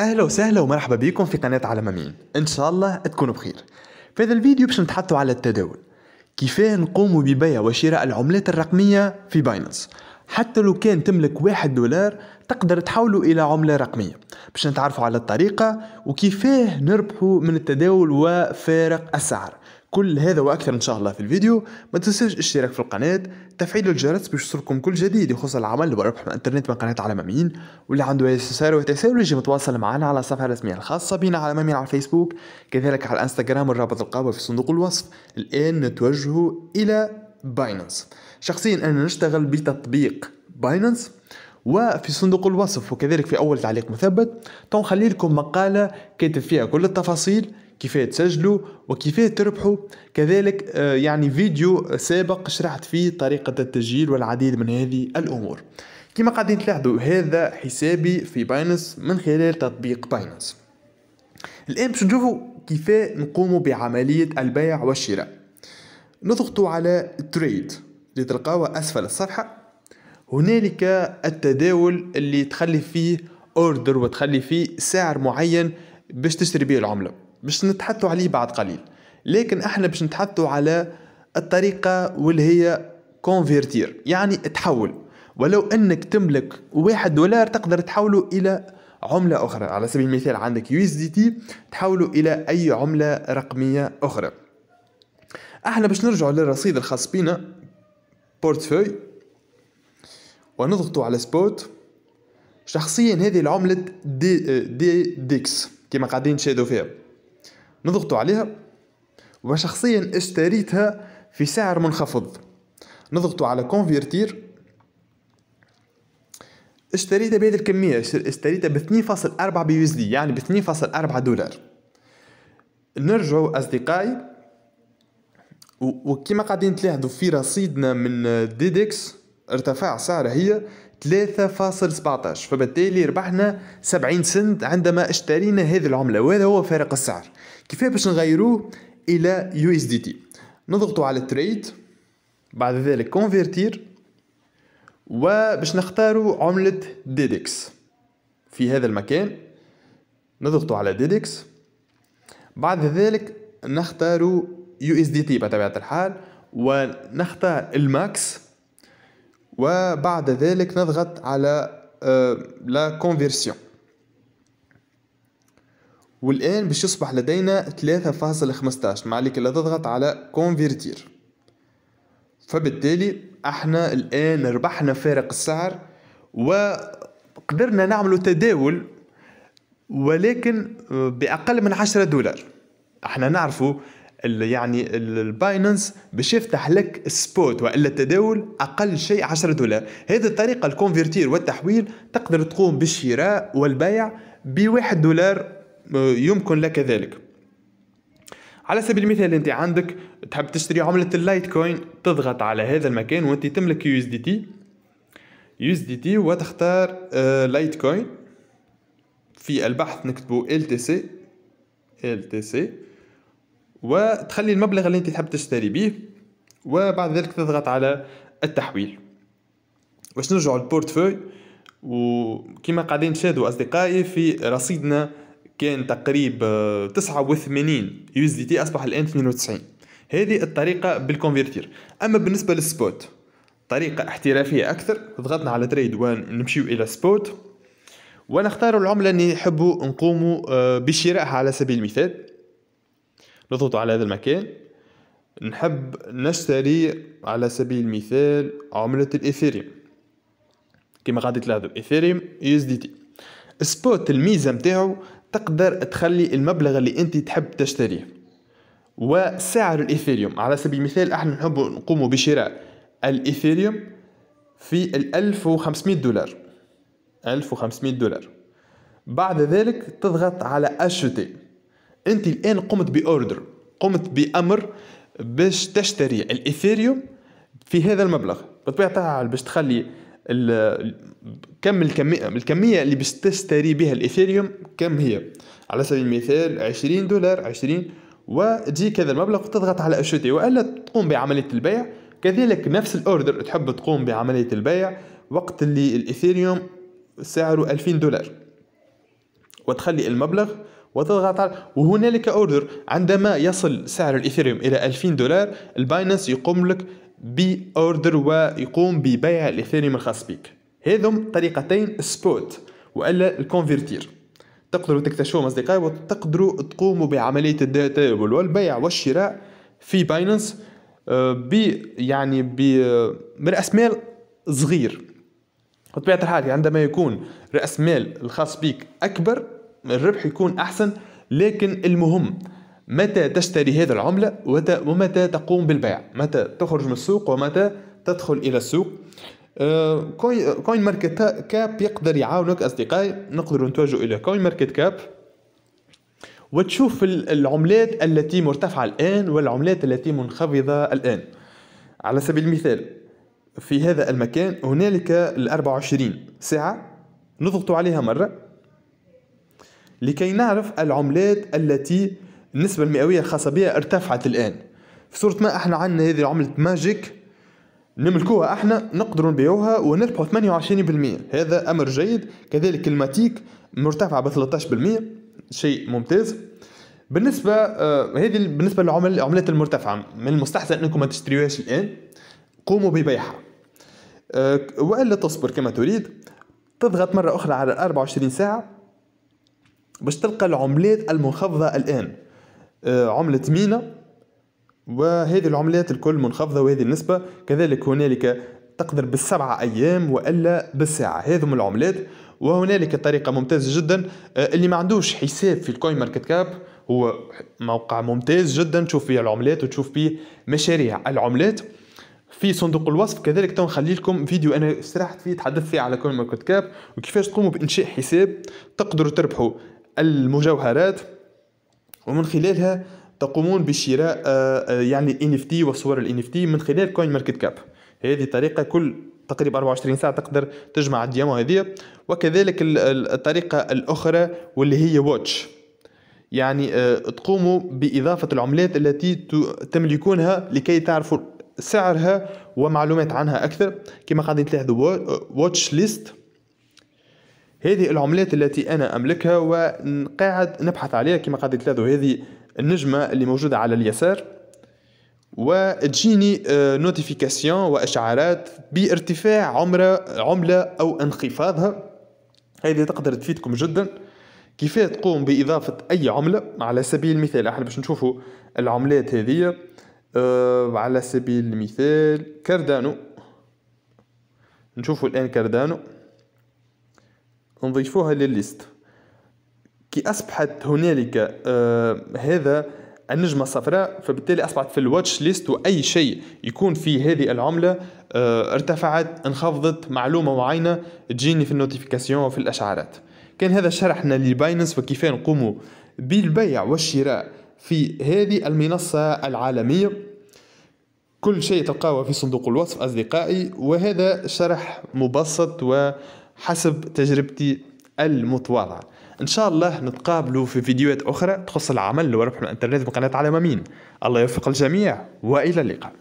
اهلا وسهلا ومرحبا بكم في قناه على مين ان شاء الله تكونوا بخير في هذا الفيديو باش نتحدثوا على التداول كيفاه نقوم ببيع وشراء العملات الرقميه في باينانس حتى لو كان تملك واحد دولار تقدر تحوله إلى عملة رقمية باش نتعرفوا على الطريقة وكيفاه نربحوا من التداول وفارق السعر كل هذا وأكثر إن شاء الله في الفيديو ما تنساش الاشتراك في القناة تفعيل الجرس باش يوصلكم كل جديد يخص العمل بربح من الانترنت من قناه على مامين واللي عنده اي استفسار وتساؤل يجي متواصل معنا على الصفحه الرسميه الخاصه بنا على مامين على الفيسبوك كذلك على الانستغرام الرابط القابل في صندوق الوصف الان نتوجه الى باينانس شخصيا انا نشتغل بتطبيق باينانس وفي صندوق الوصف وكذلك في اول تعليق مثبت تنخلي لكم مقاله كاتب فيها كل التفاصيل كيف تسجلوا وكيف تربحوا كذلك آه، يعني فيديو سابق شرحت فيه طريقة التسجيل والعديد من هذه الأمور كما قاعدين تلاحظوا هذا حسابي في باينس من خلال تطبيق باينس الآن باش نشوفوا كيف نقوم بعملية البيع والشراء نضغط على تريد اللي تلقاوه أسفل الصفحة هنالك التداول اللي تخلي فيه اوردر وتخلي فيه سعر معين باش تشتري به العمله باش نتحدثوا عليه بعد قليل لكن احنا باش نتحدثوا على الطريقة واللي هي كونفيرتير يعني تحول ولو انك تملك واحد دولار تقدر تحوله الى عملة أخرى على سبيل المثال عندك يو اس دي تي تحوله إلى أي عملة رقمية أخرى احنا باش نرجع للرصيد الخاص بينا بورتفوي ونضغط على سبوت شخصيا هذه العملة دي, دي ديكس كما قاعدين تشاهدوا فيها نضغطوا عليها وشخصيا اشتريتها في سعر منخفض نضغطوا على كونفيرتير اشتريتها بهذه الكمية اشتريتها ب 2.4 بي اس دي يعني ب 2.4 دولار نرجع أصدقائي وكما قاعدين تلاحظوا في رصيدنا من ديدكس ارتفع سعرها هي 3.17 فبالتالي ربحنا 70 سنت عندما اشترينا هذه العملة وهذا هو فارق السعر كيفاه باش نغيروه الى يو اس دي تي نضغطوا على تريد بعد ذلك كونفيرتير وباش نختاروا عملة ديدكس في هذا المكان نضغطوا على ديدكس بعد ذلك نختاروا يو اس دي تي بطبيعة الحال ونختار الماكس وبعد ذلك نضغط على لا آه، كونفيرسيون والآن باش يصبح لدينا 3.15 ما عليك إلا تضغط على كونفيرتير فبالتالي احنا الآن ربحنا فارق السعر وقدرنا نعمل تداول ولكن بأقل من 10 دولار احنا نعرفوا يعني الباينانس باش يفتح لك سبوت والا التداول اقل شيء 10 دولار هذه الطريقه الكونفرتير والتحويل تقدر تقوم بالشراء والبيع بواحد دولار يمكن لك ذلك على سبيل المثال انت عندك تحب تشتري عملة اللايت كوين تضغط على هذا المكان وانت تملك يو اس دي تي يو اس دي تي وتختار آه، لايت كوين في البحث نكتبو ال تي سي ال تي سي وتخلي المبلغ اللي انت تحب تشتري به وبعد ذلك تضغط على التحويل واش نرجعو للبورتفوي وكما قاعدين نشاهدوا اصدقائي في رصيدنا كان تقريب 89 آه، يو اس دي تي اصبح الان 92 هذه الطريقه بالكونفيرتير اما بالنسبه للسبوت طريقه احترافيه اكثر ضغطنا على تريد ونمشيو الى سبوت ونختار العمله اللي نحبوا نقوموا آه، بشرائها على سبيل المثال نضغط على هذا المكان نحب نشتري على سبيل المثال عملة الإيثيريوم كما غادي تلاحظوا إيثيريوم يو اس دي تي سبوت الميزة متاعو تقدر تخلي المبلغ اللي انت تحب تشتريه وسعر الايثيريوم على سبيل المثال احنا نحب نقوم بشراء الايثيريوم في ال 1500 دولار 1500 دولار بعد ذلك تضغط على اشتي انت الان قمت باوردر قمت بامر باش تشتري الايثيريوم في هذا المبلغ بطبيعة الحال باش تخلي كم الكمية الكمية اللي بتشتري بها الإيثيريوم كم هي على سبيل المثال 20 دولار 20 وتجي كذا المبلغ وتضغط على اشوتي وإلا تقوم بعملية البيع كذلك نفس الأوردر تحب تقوم بعملية البيع وقت اللي الإيثيريوم سعره 2000 دولار وتخلي المبلغ وتضغط على وهنالك اوردر عندما يصل سعر الايثيريوم الى 2000 دولار الباينانس يقوم لك باوردر ويقوم ببيع الاثيريوم الخاص بك هذم طريقتين سبوت والا الكونفيرتير تقدروا تكتشفوهم اصدقائي وتقدروا تقوموا بعمليه الداتا والبيع والشراء في باينانس آه، ب يعني برأس مال صغير بطبيعة الحال عندما يكون رأس مال الخاص بك أكبر الربح يكون أحسن لكن المهم متى تشتري هذه العملة ومتى تقوم بالبيع متى تخرج من السوق ومتى تدخل إلى السوق آه، كوين ماركت كاب يقدر يعاونك أصدقائي نقدر نتوجه إلى كوين ماركت كاب وتشوف العملات التي مرتفعة الآن والعملات التي منخفضة الآن على سبيل المثال في هذا المكان هنالك ال 24 ساعة نضغط عليها مرة لكي نعرف العملات التي النسبة المئوية الخاصة بها ارتفعت الآن في صورة ما احنا عندنا هذه عملة ماجيك نملكوها احنا نقدر نبيعوها ونربحوا 28% هذا امر جيد كذلك الماتيك مرتفعة ب 13% شيء ممتاز بالنسبة آه هذه بالنسبة للعمل العملات المرتفعة من المستحسن انكم ما تشتريوهاش الان قوموا ببيعها آه والا تصبر كما تريد تضغط مرة أخرى على 24 ساعة باش تلقى العملات المنخفضة الآن آه، عملة مينا وهذه العملات الكل منخفضة وهذه النسبة كذلك هنالك تقدر بالسبعة أيام وإلا بالساعة هذم العملات وهنالك طريقة ممتازة جدا آه، اللي ما عندوش حساب في الكوين ماركت كاب هو موقع ممتاز جدا تشوف فيه العملات وتشوف فيه مشاريع العملات في صندوق الوصف كذلك تو نخلي لكم فيديو انا استرحت فيه تحدثت فيه على كوين ماركت كاب وكيفاش تقوموا بانشاء حساب تقدروا تربحوا المجوهرات ومن خلالها تقومون بشراء آه، آه، يعني NFT وصور ال NFT من خلال كوين ماركت كاب هذه طريقة كل تقريبا 24 ساعة تقدر تجمع الديامو هذه وكذلك الطريقة الأخرى واللي هي واتش يعني آه، تقوموا بإضافة العملات التي تملكونها لكي تعرفوا سعرها ومعلومات عنها أكثر كما قاعدين تلاحظوا واتش ليست هذه العملات التي أنا أملكها وقاعد نبحث عليها كما قاعد تلاحظوا هذه النجمة اللي موجودة على اليسار وتجيني نوتيفيكاسيون آه، واشعارات بارتفاع عمره عمله او انخفاضها هذه تقدر تفيدكم جدا كيف تقوم باضافه اي عمله على سبيل المثال احنا باش نشوفوا العملات هذه آه، على سبيل المثال كاردانو نشوفوا الان كاردانو نضيفوها للليست كي أصبحت هنالك آه هذا النجمة الصفراء فبالتالي أصبحت في الواتش ليست وأي شيء يكون في هذه العملة آه ارتفعت انخفضت معلومة معينة تجيني في النوتيفيكاسيون وفي الأشعارات كان هذا شرحنا لبايننس وكيف نقوم بالبيع والشراء في هذه المنصة العالمية كل شيء تلقاه في صندوق الوصف أصدقائي وهذا شرح مبسط و حسب تجربتي المتواضعة ان شاء الله نتقابلوا في فيديوهات اخرى تخص العمل وربح الانترنت بقناة على مين الله يوفق الجميع والى اللقاء